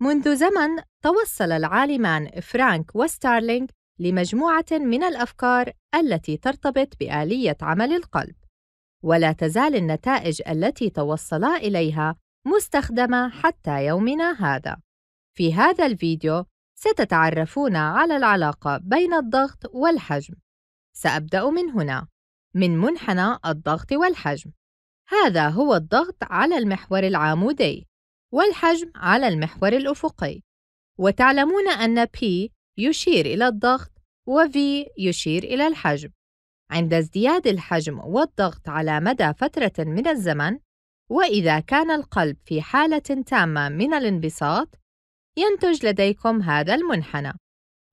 منذ زمن توصل العالمان فرانك وستارلينغ لمجموعة من الأفكار التي ترتبط بآلية عمل القلب، ولا تزال النتائج التي توصلا إليها مستخدمة حتى يومنا هذا. في هذا الفيديو ستتعرفون على العلاقة بين الضغط والحجم. سأبدأ من هنا، من منحنى الضغط والحجم. هذا هو الضغط على المحور العامودي والحجم على المحور الأفقي وتعلمون أن P يشير إلى الضغط و V يشير إلى الحجم عند ازدياد الحجم والضغط على مدى فترة من الزمن وإذا كان القلب في حالة تامة من الانبساط ينتج لديكم هذا المنحنى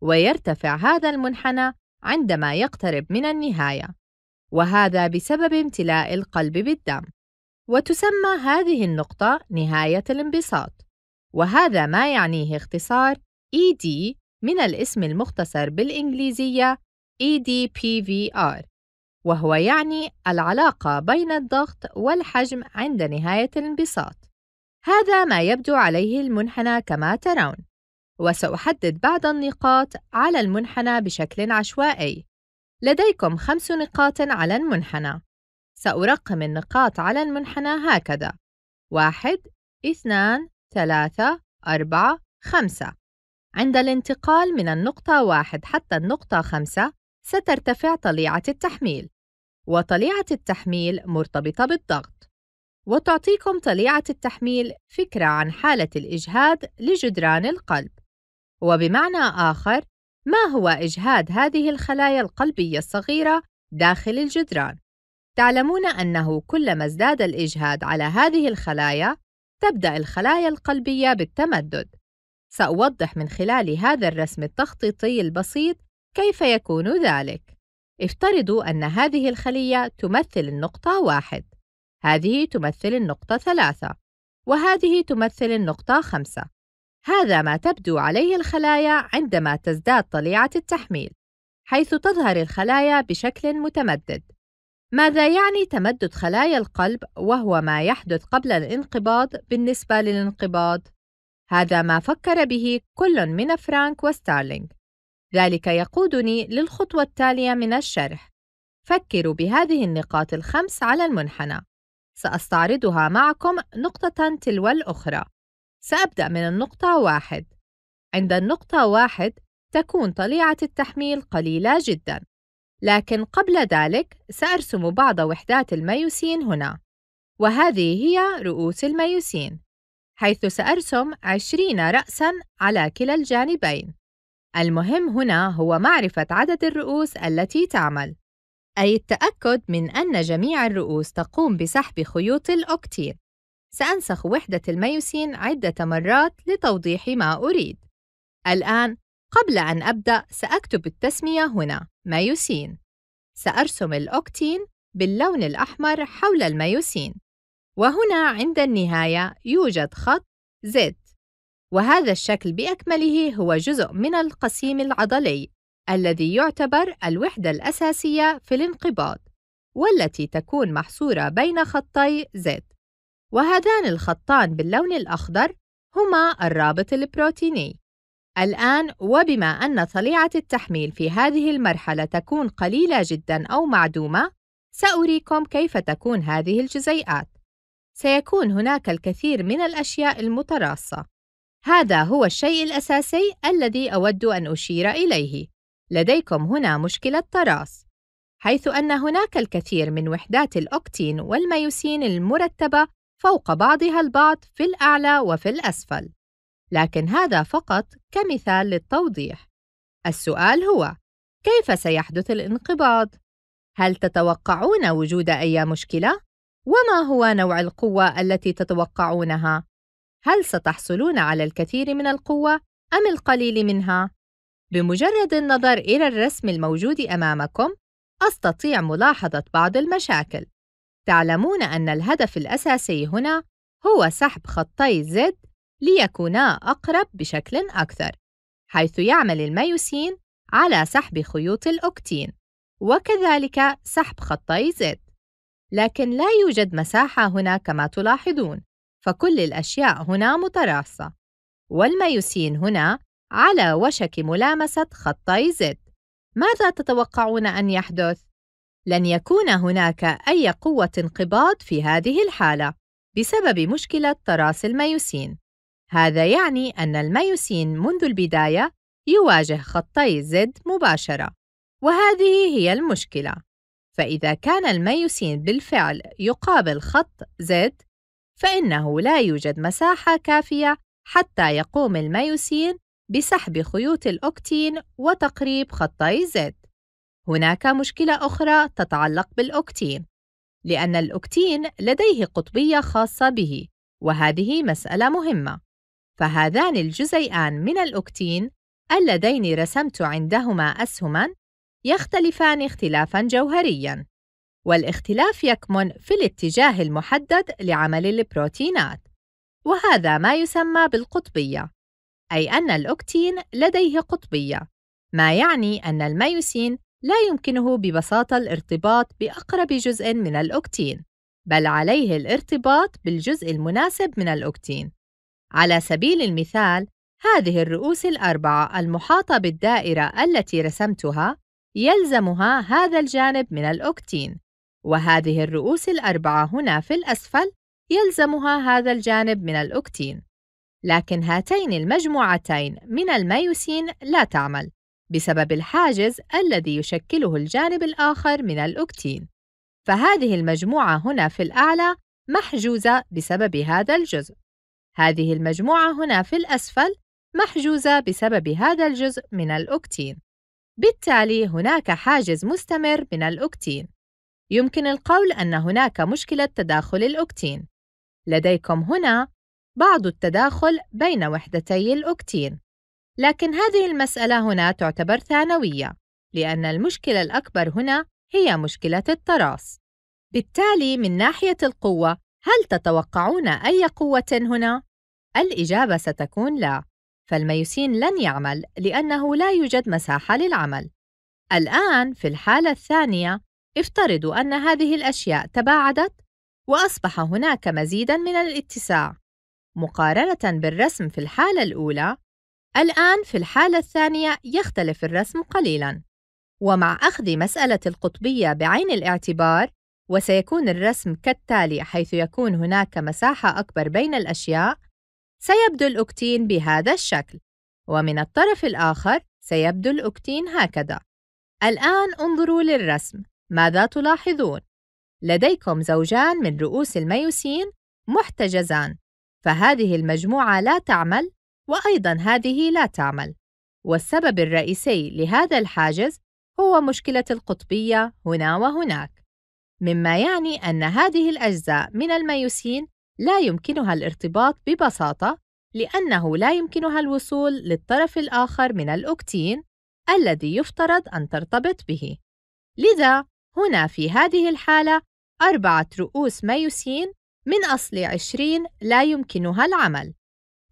ويرتفع هذا المنحنى عندما يقترب من النهاية وهذا بسبب امتلاء القلب بالدم وتسمى هذه النقطة نهاية الانبساط وهذا ما يعنيه اختصار ED من الاسم المختصر بالإنجليزية EDPVR وهو يعني العلاقة بين الضغط والحجم عند نهاية الانبساط هذا ما يبدو عليه المنحنى كما ترون وسأحدد بعض النقاط على المنحنى بشكل عشوائي لديكم خمس نقاط على المنحنى سأرقم النقاط على المنحنى هكذا واحد اثنان ثلاثة أربعة خمسة عند الانتقال من النقطة واحد حتى النقطة خمسة سترتفع طليعة التحميل وطليعة التحميل مرتبطة بالضغط وتعطيكم طليعة التحميل فكرة عن حالة الإجهاد لجدران القلب وبمعنى آخر ما هو إجهاد هذه الخلايا القلبية الصغيرة داخل الجدران تعلمون أنه كلما ازداد الإجهاد على هذه الخلايا، تبدأ الخلايا القلبية بالتمدد. سأوضح من خلال هذا الرسم التخطيطي البسيط كيف يكون ذلك. افترضوا أن هذه الخلية تمثل النقطة واحد، هذه تمثل النقطة ثلاثة، وهذه تمثل النقطة خمسة. هذا ما تبدو عليه الخلايا عندما تزداد طليعة التحميل، حيث تظهر الخلايا بشكل متمدد. ماذا يعني تمدد خلايا القلب وهو ما يحدث قبل الانقباض بالنسبة للانقباض؟ هذا ما فكر به كل من فرانك وستارلينغ ذلك يقودني للخطوة التالية من الشرح فكروا بهذه النقاط الخمس على المنحنى سأستعرضها معكم نقطة تلو الأخرى سأبدأ من النقطة واحد عند النقطة واحد تكون طليعة التحميل قليلة جداً لكن قبل ذلك سأرسم بعض وحدات الميوسين هنا وهذه هي رؤوس الميوسين حيث سأرسم عشرين رأساً على كلا الجانبين المهم هنا هو معرفة عدد الرؤوس التي تعمل أي التأكد من أن جميع الرؤوس تقوم بسحب خيوط الأكتين سأنسخ وحدة الميوسين عدة مرات لتوضيح ما أريد الآن قبل أن أبدأ سأكتب التسمية هنا مايوسين سأرسم الأوكتين باللون الأحمر حول المايوسين وهنا عند النهاية يوجد خط Z وهذا الشكل بأكمله هو جزء من القسيم العضلي الذي يعتبر الوحدة الأساسية في الانقباض والتي تكون محصورة بين خطي Z وهذان الخطان باللون الأخضر هما الرابط البروتيني الآن وبما أن طليعة التحميل في هذه المرحلة تكون قليلة جدا أو معدومة، سأريكم كيف تكون هذه الجزيئات. سيكون هناك الكثير من الأشياء المتراصة. هذا هو الشيء الأساسي الذي أود أن أشير إليه. لديكم هنا مشكلة تراص، حيث أن هناك الكثير من وحدات الأوكتين والميوسين المرتبة فوق بعضها البعض في الأعلى وفي الأسفل. لكن هذا فقط كمثال للتوضيح السؤال هو كيف سيحدث الانقباض هل تتوقعون وجود اي مشكله وما هو نوع القوه التي تتوقعونها هل ستحصلون على الكثير من القوه ام القليل منها بمجرد النظر الى الرسم الموجود امامكم استطيع ملاحظه بعض المشاكل تعلمون ان الهدف الاساسي هنا هو سحب خطي زد ليكونا أقرب بشكل أكثر، حيث يعمل الميوسين على سحب خيوط الأوكتين، وكذلك سحب خطي زد. لكن لا يوجد مساحة هنا كما تلاحظون، فكل الأشياء هنا متراصة، والميوسين هنا على وشك ملامسة خطي زد. ماذا تتوقعون أن يحدث؟ لن يكون هناك أي قوة انقباض في هذه الحالة بسبب مشكلة تراس الميوسين. هذا يعني أن الميوسين منذ البداية يواجه خطي زد مباشرة وهذه هي المشكلة فإذا كان الميوسين بالفعل يقابل خط زد فإنه لا يوجد مساحة كافية حتى يقوم الميوسين بسحب خيوط الأكتين وتقريب خطي زد هناك مشكلة أخرى تتعلق بالأكتين، لأن الأكتين لديه قطبية خاصة به وهذه مسألة مهمة فهذان الجزيئان من الأكتين اللذين رسمت عندهما أسهمًا يختلفان اختلافًا جوهريًا، والاختلاف يكمن في الاتجاه المحدد لعمل البروتينات، وهذا ما يسمى بالقطبية، أي أن الأكتين لديه قطبية، ما يعني أن الميوسين لا يمكنه ببساطة الارتباط بأقرب جزء من الأكتين، بل عليه الارتباط بالجزء المناسب من الأكتين. على سبيل المثال هذه الرؤوس الأربعة المحاطة بالدائرة التي رسمتها يلزمها هذا الجانب من الأكتين وهذه الرؤوس الأربعة هنا في الأسفل يلزمها هذا الجانب من الأكتين لكن هاتين المجموعتين من المايوسين لا تعمل بسبب الحاجز الذي يشكله الجانب الآخر من الأكتين فهذه المجموعة هنا في الأعلى محجوزة بسبب هذا الجزء. هذه المجموعة هنا في الأسفل محجوزة بسبب هذا الجزء من الأكتين بالتالي هناك حاجز مستمر من الأكتين يمكن القول أن هناك مشكلة تداخل الأكتين لديكم هنا بعض التداخل بين وحدتي الأكتين لكن هذه المسألة هنا تعتبر ثانوية لأن المشكلة الأكبر هنا هي مشكلة التراص بالتالي من ناحية القوة هل تتوقعون أي قوة هنا؟ الإجابة ستكون لا، فالميوسين لن يعمل لأنه لا يوجد مساحة للعمل. الآن في الحالة الثانية، افترضوا أن هذه الأشياء تباعدت وأصبح هناك مزيدًا من الاتساع. مقارنة بالرسم في الحالة الأولى، الآن في الحالة الثانية يختلف الرسم قليلًا. ومع أخذ مسألة القطبية بعين الاعتبار، وسيكون الرسم كالتالي حيث يكون هناك مساحة أكبر بين الأشياء سيبدو الأكتين بهذا الشكل ومن الطرف الآخر سيبدو الأكتين هكذا الآن انظروا للرسم ماذا تلاحظون؟ لديكم زوجان من رؤوس الميوسين محتجزان فهذه المجموعة لا تعمل وأيضا هذه لا تعمل والسبب الرئيسي لهذا الحاجز هو مشكلة القطبية هنا وهناك مما يعني أن هذه الأجزاء من الميوسين لا يمكنها الارتباط ببساطة لأنه لا يمكنها الوصول للطرف الآخر من الأكتين الذي يفترض أن ترتبط به. لذا هنا في هذه الحالة أربعة رؤوس ميوسين من أصل عشرين لا يمكنها العمل،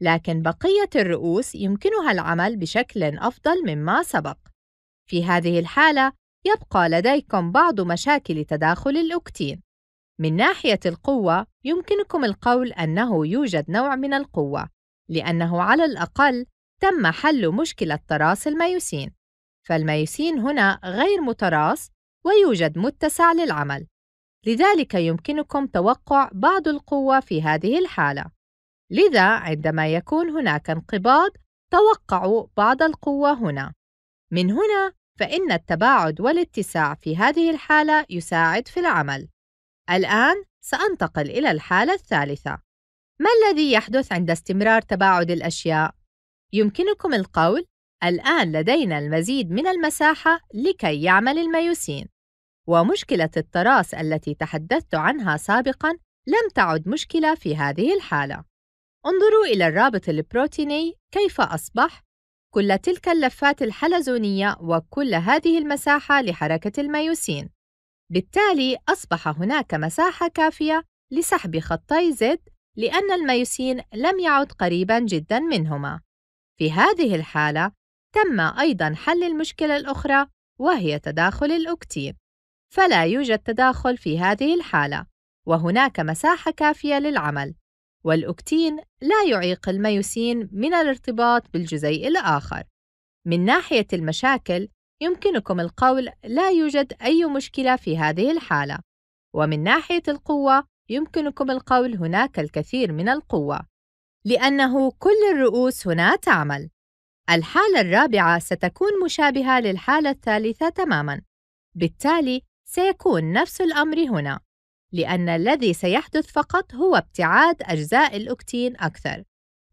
لكن بقية الرؤوس يمكنها العمل بشكل أفضل مما سبق. في هذه الحالة يبقى لديكم بعض مشاكل تداخل الأكتين. من ناحية القوة، يمكنكم القول أنه يوجد نوع من القوة، لأنه على الأقل تم حل مشكلة تراس الميوسين، فالميوسين هنا غير متراص ويوجد متسع للعمل، لذلك يمكنكم توقع بعض القوة في هذه الحالة. لذا عندما يكون هناك انقباض، توقعوا بعض القوة هنا. من هنا فإن التباعد والاتساع في هذه الحالة يساعد في العمل. الآن سأنتقل إلى الحالة الثالثة. ما الذي يحدث عند استمرار تباعد الأشياء؟ يمكنكم القول: الآن لدينا المزيد من المساحة لكي يعمل الميوسين. ومشكلة التراس التي تحدثت عنها سابقًا لم تعد مشكلة في هذه الحالة. انظروا إلى الرابط البروتيني كيف أصبح كل تلك اللفات الحلزونية وكل هذه المساحة لحركة الميوسين بالتالي أصبح هناك مساحة كافية لسحب خطي Z لأن الميوسين لم يعد قريبًا جدًا منهما. في هذه الحالة، تم أيضًا حل المشكلة الأخرى وهي تداخل الأكتين، فلا يوجد تداخل في هذه الحالة، وهناك مساحة كافية للعمل. والأكتين لا يعيق الميوسين من الارتباط بالجزيء الآخر. من ناحية المشاكل، يمكنكم القول لا يوجد أي مشكلة في هذه الحالة. ومن ناحية القوة، يمكنكم القول هناك الكثير من القوة، لأنه كل الرؤوس هنا تعمل. الحالة الرابعة ستكون مشابهة للحالة الثالثة تمامًا، بالتالي سيكون نفس الأمر هنا. لأن الذي سيحدث فقط هو ابتعاد أجزاء الأكتين أكثر،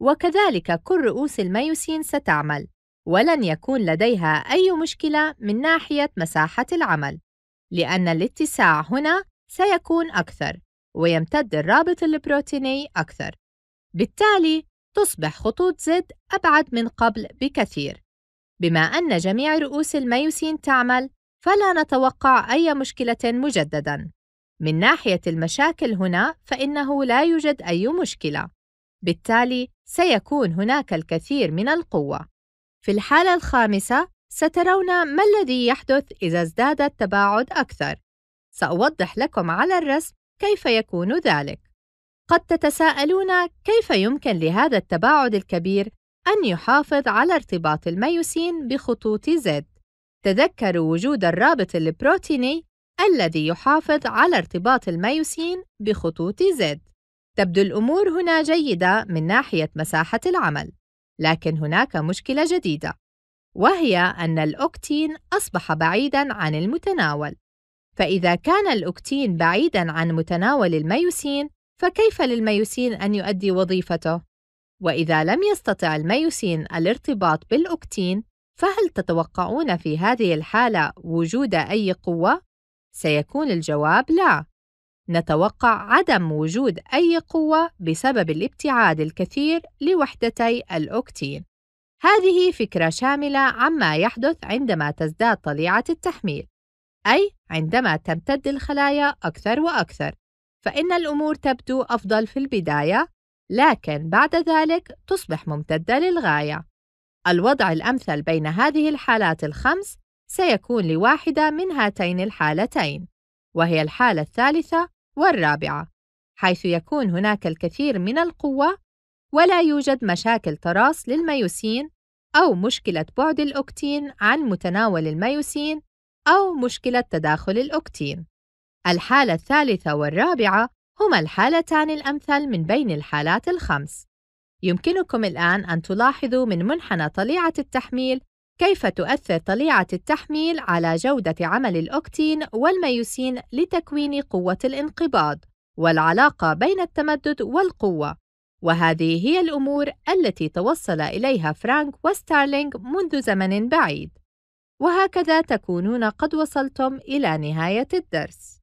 وكذلك كل رؤوس الميوسين ستعمل، ولن يكون لديها أي مشكلة من ناحية مساحة العمل، لأن الاتساع هنا سيكون أكثر، ويمتد الرابط البروتيني أكثر. بالتالي، تصبح خطوط زد أبعد من قبل بكثير. بما أن جميع رؤوس الميوسين تعمل، فلا نتوقع أي مشكلة مجددًا. من ناحية المشاكل هنا فإنه لا يوجد أي مشكلة، بالتالي سيكون هناك الكثير من القوة. في الحالة الخامسة سترون ما الذي يحدث إذا ازداد التباعد أكثر. سأوضح لكم على الرسم كيف يكون ذلك. قد تتساءلون كيف يمكن لهذا التباعد الكبير أن يحافظ على ارتباط الميوسين بخطوط Z. تذكروا وجود الرابط البروتيني الذي يحافظ على ارتباط الميوسين بخطوط Z. تبدو الأمور هنا جيدة من ناحية مساحة العمل، لكن هناك مشكلة جديدة، وهي أن الأوكتين أصبح بعيدًا عن المتناول، فإذا كان الأوكتين بعيدًا عن متناول الميوسين، فكيف للميوسين أن يؤدي وظيفته؟ وإذا لم يستطع الميوسين الارتباط بالأوكتين، فهل تتوقعون في هذه الحالة وجود أي قوة؟ سيكون الجواب لا نتوقع عدم وجود أي قوة بسبب الابتعاد الكثير لوحدتي الأكتين هذه فكرة شاملة عما يحدث عندما تزداد طليعة التحميل، أي عندما تمتد الخلايا أكثر وأكثر، فإن الأمور تبدو أفضل في البداية، لكن بعد ذلك تصبح ممتدة للغاية. الوضع الأمثل بين هذه الحالات الخمس سيكون لواحدة من هاتين الحالتين، وهي الحالة الثالثة والرابعة، حيث يكون هناك الكثير من القوة ولا يوجد مشاكل تراص للميوسين أو مشكلة بعد الأكتين عن متناول الميوسين أو مشكلة تداخل الأكتين. الحالة الثالثة والرابعة هما الحالتان الأمثل من بين الحالات الخمس. يمكنكم الآن أن تلاحظوا من منحنى طليعة التحميل كيف تؤثر طليعة التحميل على جودة عمل الأكتين والميوسين لتكوين قوة الانقباض والعلاقة بين التمدد والقوة وهذه هي الأمور التي توصل إليها فرانك وستارلينغ منذ زمن بعيد وهكذا تكونون قد وصلتم إلى نهاية الدرس